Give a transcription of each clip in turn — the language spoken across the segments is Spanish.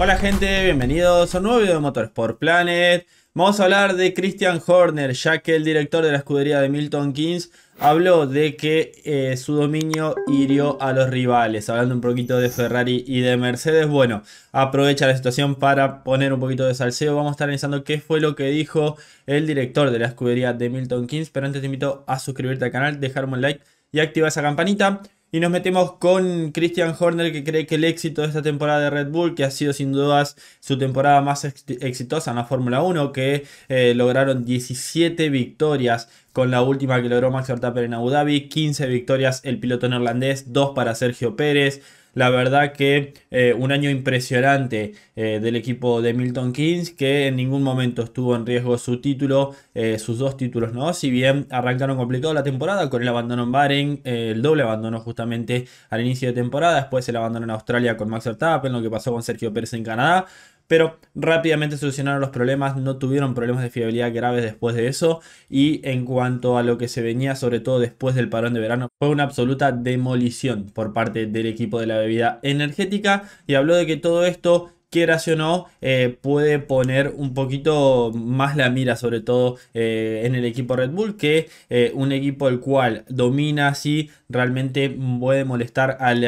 Hola gente, bienvenidos a un nuevo video de Motorsport Planet. Vamos a hablar de Christian Horner, ya que el director de la escudería de Milton Keynes habló de que eh, su dominio hirió a los rivales. Hablando un poquito de Ferrari y de Mercedes, bueno, aprovecha la situación para poner un poquito de salseo. Vamos a estar analizando qué fue lo que dijo el director de la escudería de Milton Keynes. Pero antes te invito a suscribirte al canal, dejarme un like y activar esa campanita. Y nos metemos con Christian Horner que cree que el éxito de esta temporada de Red Bull, que ha sido sin dudas su temporada más exitosa en la Fórmula 1, que eh, lograron 17 victorias con la última que logró Max Verstappen en Abu Dhabi, 15 victorias el piloto neerlandés, 2 para Sergio Pérez, la verdad que eh, un año impresionante eh, del equipo de Milton Keynes que en ningún momento estuvo en riesgo su título, eh, sus dos títulos, ¿no? Si bien arrancaron complicado la temporada con el abandono en Bahrein, el doble abandono justamente al inicio de temporada, después el abandono en Australia con Max Verstappen, lo que pasó con Sergio Pérez en Canadá, pero rápidamente solucionaron los problemas, no tuvieron problemas de fiabilidad graves después de eso y en cuanto a lo que se venía sobre todo después del parón de verano fue una absoluta demolición por parte del equipo de la bebida energética y habló de que todo esto quieras o no, eh, puede poner un poquito más la mira, sobre todo eh, en el equipo Red Bull, que eh, un equipo el cual domina así realmente puede molestar al,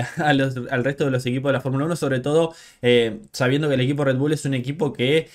resto de los equipos de la Fórmula 1, sobre todo sabiendo que el equipo Red Bull es un equipo que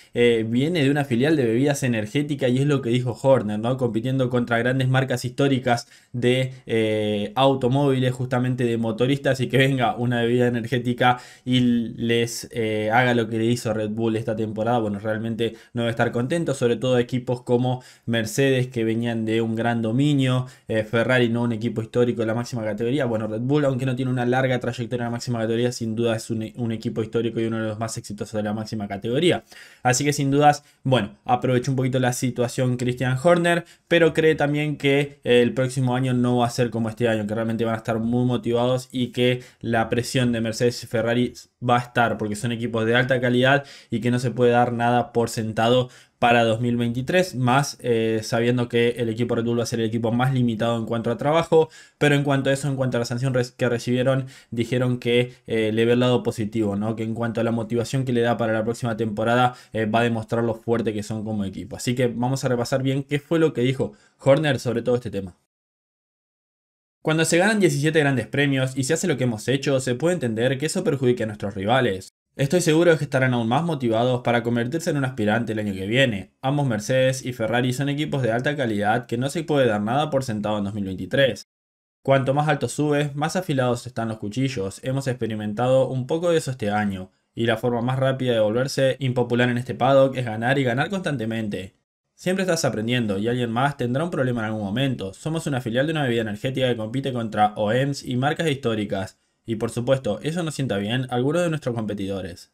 viene de una filial de bebidas energéticas y es lo que dijo Horner, ¿no? compitiendo contra grandes marcas históricas de automóviles, justamente de motoristas, y que venga una bebida energética y les haga lo que le hizo Red Bull esta temporada, bueno, realmente no va a estar contento, sobre todo equipos como Mercedes que venían de un gran dominio, eh, Ferrari no un equipo histórico de la máxima categoría, bueno, Red Bull aunque no tiene una larga trayectoria en la máxima categoría, sin duda es e, un, equipo histórico y uno de los más exitosos de la máxima categoría. Así que sin dudas, bueno, aprovecho un poquito la situación Christian Horner, pero cree también que eh, el próximo año no va a ser como este año, que realmente van a estar muy motivados y que la presión de Mercedes y Ferrari va a estar, porque son equipos de alto calidad y que no se puede dar nada por sentado para 2023, más eh, sabiendo que el equipo Red Bull va a ser el equipo más limitado en cuanto a trabajo, pero en cuanto a eso, en cuanto a la sanción que recibieron, dijeron que eh, le ve el lado positivo, ¿no? que en cuanto a la motivación que le da para la próxima temporada, eh, va a demostrar lo fuerte que son como equipo. Así que vamos a repasar bien qué fue lo que dijo Horner sobre todo este tema. Cuando se ganan 17 grandes premios y se hace lo que hemos hecho, se puede entender que eso perjudique a nuestros rivales. Estoy seguro de que estarán aún más motivados para convertirse en un aspirante el año que viene. Ambos Mercedes y Ferrari son equipos de alta calidad que no se puede dar nada por sentado en 2023. Cuanto más alto subes, más afilados están los cuchillos. Hemos experimentado un poco de eso este año, y la forma más rápida de volverse impopular en este paddock es ganar y ganar constantemente. Siempre estás aprendiendo y alguien más tendrá un problema en algún momento. Somos una filial de una bebida energética que compite contra OEMs y marcas históricas y por supuesto, eso no sienta bien a algunos de nuestros competidores.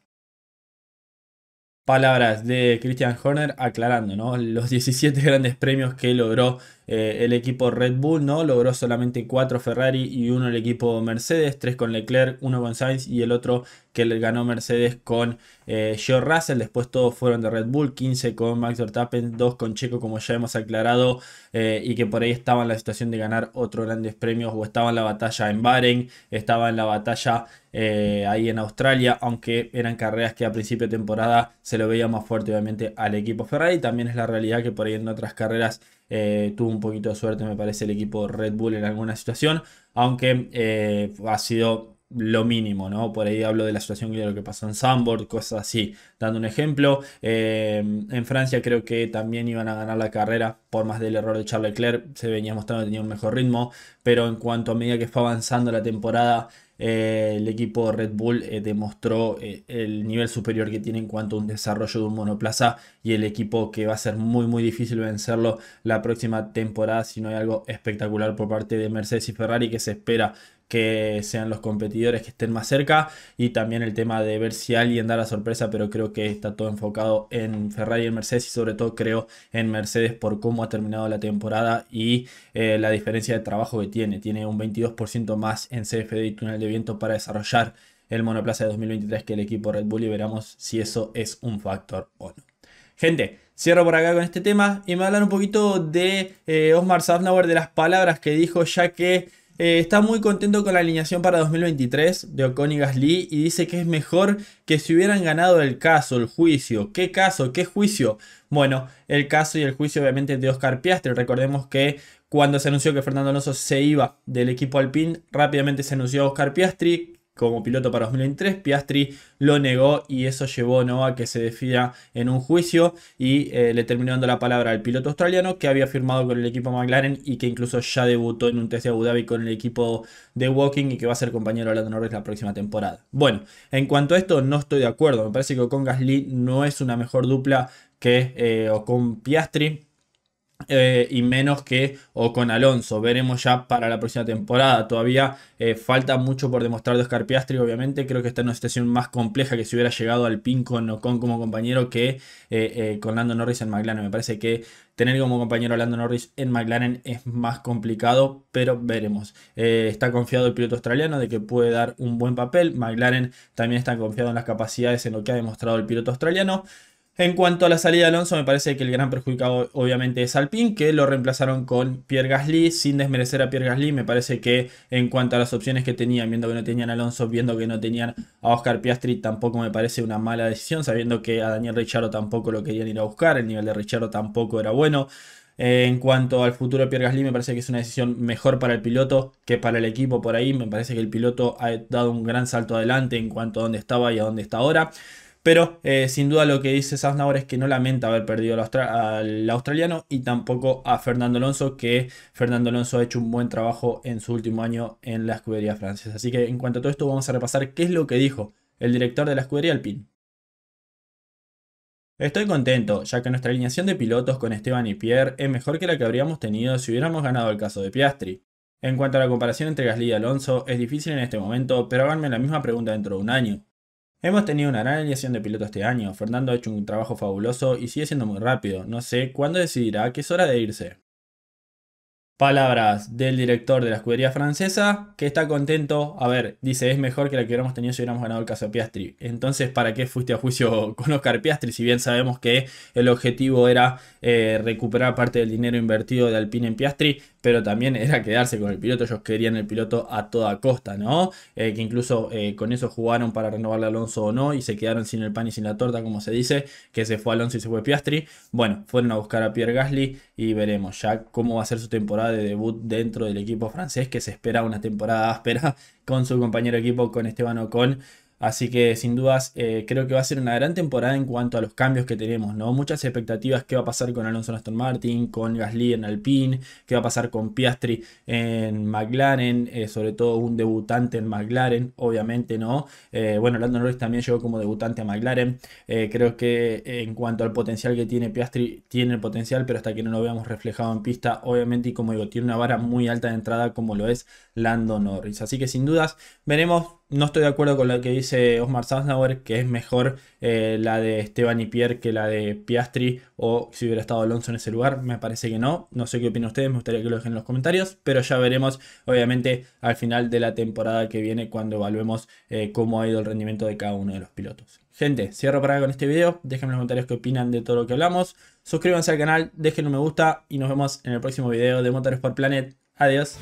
Palabras de Christian Horner aclarando ¿no? los 17 grandes premios que logró eh, el equipo Red Bull no logró solamente 4 Ferrari y uno el equipo Mercedes, 3 con Leclerc, 1 con Sainz y el otro que le ganó Mercedes con Joe eh, Russell. Después todos fueron de Red Bull, 15 con Max Verstappen, 2 con Checo, como ya hemos aclarado, eh, y que por ahí estaba en la situación de ganar otros grandes premios, o estaba en la batalla en Bahrein, estaba en la batalla ahí en Australia, aunque eran carreras que a principio de temporada se lo veía más fuerte, obviamente, al equipo Ferrari. También es la realidad que por ahí en otras carreras eh, tuvo un poquito de suerte, me parece, el equipo Red Bull en alguna situación, aunque eh, ha sido lo mínimo, ¿no? Por ahí hablo de la situación de lo que pasó en Sanborn, cosas así. Dando un ejemplo, eh, en Francia creo que también iban a ganar la carrera por más del error de Charles Leclerc, se venía mostrando que tenía un mejor ritmo, pero en cuanto a medida que fue avanzando la temporada, eh, el equipo Red Bull eh, demostró el nivel superior que tiene en cuanto a un desarrollo de un monoplaza y el equipo que va a ser muy muy difícil vencerlo la próxima temporada si no hay algo espectacular por parte de Mercedes y Ferrari que se espera que sean los competidores que estén más cerca y también el tema de ver si alguien da la sorpresa, pero creo que está todo enfocado en Ferrari y en Mercedes y sobre todo creo en Mercedes por cómo ha terminado la temporada y eh, la diferencia de trabajo que tiene. Tiene un 22% más en CFD y túnel de viento para desarrollar el monoplaza de 2023 que el equipo Red Bull y veremos si eso es un factor o no. Gente, cierro por acá con este tema y me hablan un poquito de eh, Osmar Safnauer, de las palabras que dijo, ya que eh, está muy contento con la alineación para 2023 de Ocon y Gasly y dice que es mejor que si hubieran ganado el caso, el juicio. ¿Qué caso? ¿Qué juicio? Bueno, el caso y el juicio obviamente de Oscar Piastri. Recordemos que cuando se anunció que Fernando Alonso se iba del equipo Alpine, rápidamente se anunció Oscar Piastri como piloto para 2023. Piastri lo negó y eso llevó ¿no? a que se desfida en un juicio y eh, le terminó dando la palabra al piloto australiano que había firmado con el equipo McLaren y que incluso ya debutó en un test de Abu Dhabi con el equipo de Walking y que va a ser compañero de la Norris la próxima temporada. Bueno, en cuanto a esto no estoy de acuerdo. Me parece que con Gasly no es una mejor dupla que eh, con Piastri eh, y menos que o con Alonso. Veremos ya para la próxima temporada. Todavía eh, falta mucho por demostrar de Oscar obviamente. Creo que está en una situación más compleja que si hubiera llegado al pin con Ocon como compañero que eh, con Lando Norris en McLaren. Me parece que tener como compañero a Lando Norris en McLaren es más complicado, pero veremos. está confiado el piloto australiano de que puede dar un buen papel. McLaren también está confiado en las capacidades en lo que ha demostrado el piloto australiano. En cuanto a la salida de Alonso, me parece que el gran perjudicado obviamente es Alpine, que lo reemplazaron con Pierre Gasly, sin desmerecer a Pierre Gasly. Me parece que en cuanto a las opciones que tenían, viendo que no tenían a Alonso, viendo que no tenían a Oscar Piastri, tampoco me parece una mala decisión, sabiendo que a Daniel Ricciardo tampoco lo querían ir a buscar, el nivel de Richardo tampoco era bueno. Eh, en cuanto al futuro de Pierre Gasly, me parece que es una decisión mejor para el piloto que para el equipo por ahí. Me parece que el piloto ha dado un gran salto adelante en cuanto a dónde estaba y a dónde está ahora. Pero eh, sin duda lo que dice Saznaur es que no lamenta haber perdido al, al, australiano y tampoco a Fernando Alonso, que Fernando Alonso ha hecho un buen trabajo en su último año en la escudería francesa. Así que en cuanto a todo esto vamos a repasar qué es lo que dijo el director de la escudería Alpine. Estoy contento, ya que nuestra alineación de pilotos con Esteban y Pierre es mejor que la que habríamos tenido si hubiéramos ganado el caso de Piastri. En cuanto a la comparación entre Gasly y Alonso, es difícil en este momento, pero háganme la misma pregunta dentro de un año. Hemos tenido una gran alineación de pilotos este año, Fernando ha hecho un trabajo fabuloso y sigue siendo muy rápido, no sé cuándo decidirá que es hora de irse. Palabras del director de la escudería francesa, que está contento, a ver, dice, es mejor que la que hubiéramos tenido si hubiéramos ganado el caso Piastri. Entonces, ¿para qué fuiste a juicio con Oscar Piastri? Si bien sabemos que el objetivo era eh, recuperar parte del dinero invertido de Alpine en Piastri, pero también era quedarse con el piloto. Ellos querían el piloto a toda costa, ¿no? Eh, que incluso eh, con eso jugaron para renovarle a Alonso o no y se quedaron sin el pan y sin la torta, como se dice, que se fue Alonso y se fue Piastri. Bueno, fueron a buscar a Pierre Gasly y veremos ya cómo va a ser su temporada de debut dentro del equipo francés, que se espera una temporada áspera con su compañero equipo, con Esteban Ocon. Así que sin dudas eh, creo que va a ser una gran temporada en cuanto a los cambios que tenemos, ¿no? Muchas expectativas, qué va a pasar con Alonso Aston Martin, con Gasly en Alpine, qué va a pasar con Piastri en McLaren, eh, sobre todo un debutante en McLaren, obviamente, ¿no? Eh, bueno, Lando Norris también llegó como debutante a McLaren, creo que en cuanto al potencial que tiene Piastri, tiene el potencial, pero hasta que no lo veamos reflejado en pista, obviamente, y como digo, tiene una vara muy alta de entrada como lo es Lando Norris. Así que sin dudas veremos no estoy de acuerdo con lo que dice Osmar Sassnauer, que es mejor eh, la de Esteban y Pierre que la de Piastri o si hubiera estado Alonso en ese lugar. Me parece que no. No sé qué opinan ustedes, me gustaría que lo dejen en los comentarios, pero ya veremos, obviamente, al final de la temporada que viene cuando evaluemos eh, cómo ha ido el rendimiento de cada uno de los pilotos. Gente, cierro para con este video. Déjenme en los comentarios qué opinan de todo lo que hablamos. Suscríbanse al canal, dejen un me gusta y nos vemos en el próximo video de por Planet. Adiós.